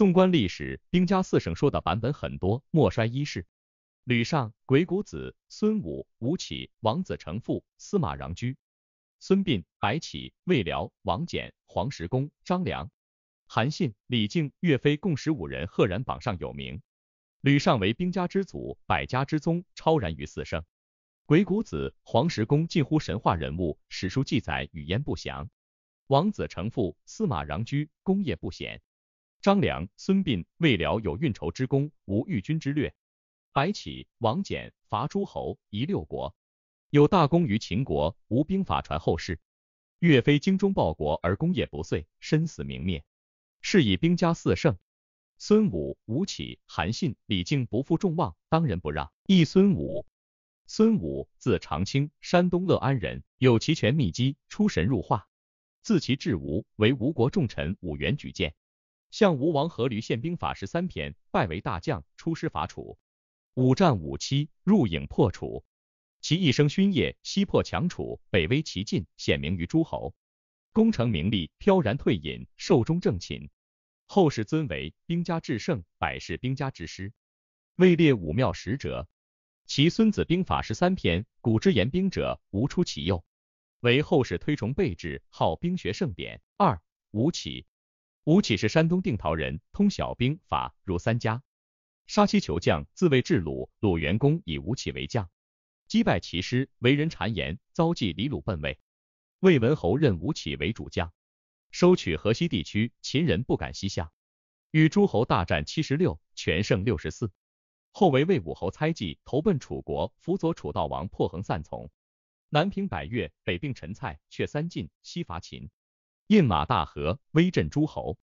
纵观历史，兵家四圣说的版本很多，莫衰一世。吕尚、鬼谷子、孙武、吴起、王子成父、司马穰苴、孙膑、白起、魏辽、王翦、黄石公、张良、韩信、李靖、岳飞，共十五人赫然榜上有名。吕尚为兵家之祖，百家之宗，超然于四圣。鬼谷子、黄石公近乎神话人物，史书记载语焉不详。王子成父、司马穰苴功业不显。张良、孙膑、魏辽有运筹之功，无御军之略；白起、王翦伐诸侯，夷六国，有大功于秦国，无兵法传后世。岳飞精忠报国而功业不遂，身死名灭，是以兵家四圣：孙武、吴起、韩信、李靖不负众望，当仁不让。一孙武，孙武字长卿，山东乐安人，有奇全秘籍，出神入化。自其至吴，为吴国重臣武元举荐。向吴王阖闾献兵法十三篇，拜为大将，出师伐楚，五战五七，入郢破楚。其一生勋业，西破强楚，北威齐晋，显名于诸侯。功成名利，飘然退隐，寿终正寝。后世尊为兵家至圣，百世兵家之师，位列武庙十哲。其《孙子兵法》十三篇，古之言兵者，无出其右。为后世推崇备至，号兵学盛典。二吴起。吴起是山东定陶人，通晓兵法，如三家，杀妻求将，自谓智鲁。鲁元公以吴起为将，击败齐师。为人谗言，遭忌李鲁奔魏。魏文侯任吴起为主将，收取河西地区，秦人不敢西向。与诸侯大战七十六，全胜六十四。后为魏武侯猜忌，投奔楚国，辅佐楚悼王破衡散从，南平百越，北并陈蔡，却三晋，西伐秦。印马大河，威震诸侯。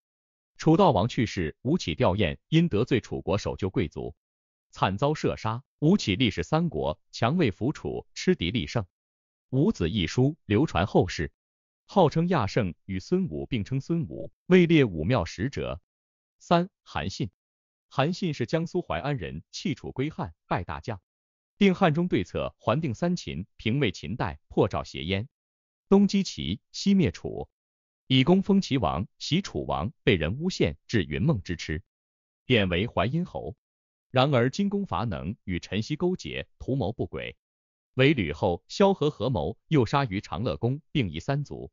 楚悼王去世，吴起吊唁，因得罪楚国守旧贵族，惨遭射杀。吴起历史三国，强魏扶楚，吃敌立胜。吴子一书流传后世，号称亚圣，与孙武并称孙武，位列武庙使者。三韩信，韩信是江苏淮安人，弃楚归汉，拜大将，定汉中对策，还定三秦，平魏秦代，破赵邪燕，东击齐，西灭楚。以功封齐王，袭楚王，被人诬陷至云梦之池，贬为淮阴侯。然而，金公乏能，与陈豨勾结，图谋不轨，为吕后、萧何合谋，诱杀于长乐宫，并夷三族。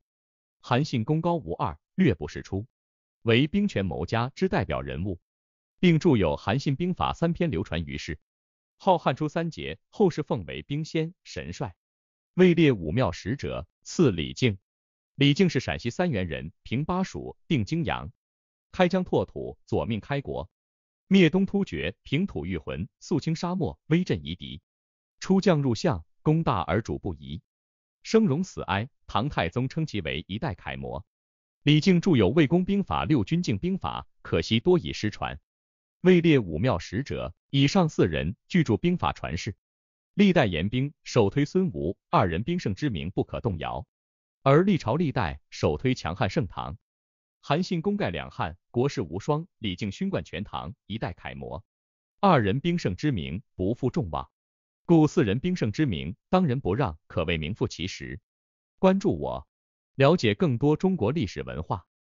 韩信功高无二，略不世出，为兵权谋家之代表人物，并著有《韩信兵法》三篇流传于世。号汉初三杰，后世奉为兵仙、神帅，位列武庙使者，赐李靖。李靖是陕西三原人，平巴蜀、定泾阳，开疆拓土，佐命开国，灭东突厥，平吐谷浑，肃清沙漠，威震夷狄。出将入相，功大而主不疑，生荣死哀。唐太宗称其为一代楷模。李靖著有《魏公兵法》《六军镜兵法》，可惜多已失传。位列武庙十者，以上四人，巨著兵法传世。历代严兵，首推孙吴，二人兵圣之名不可动摇。而历朝历代首推强悍盛唐，韩信功盖两汉，国势无双；李靖勋冠全唐，一代楷模。二人兵圣之名不负众望，故四人兵圣之名当仁不让，可谓名副其实。关注我，了解更多中国历史文化。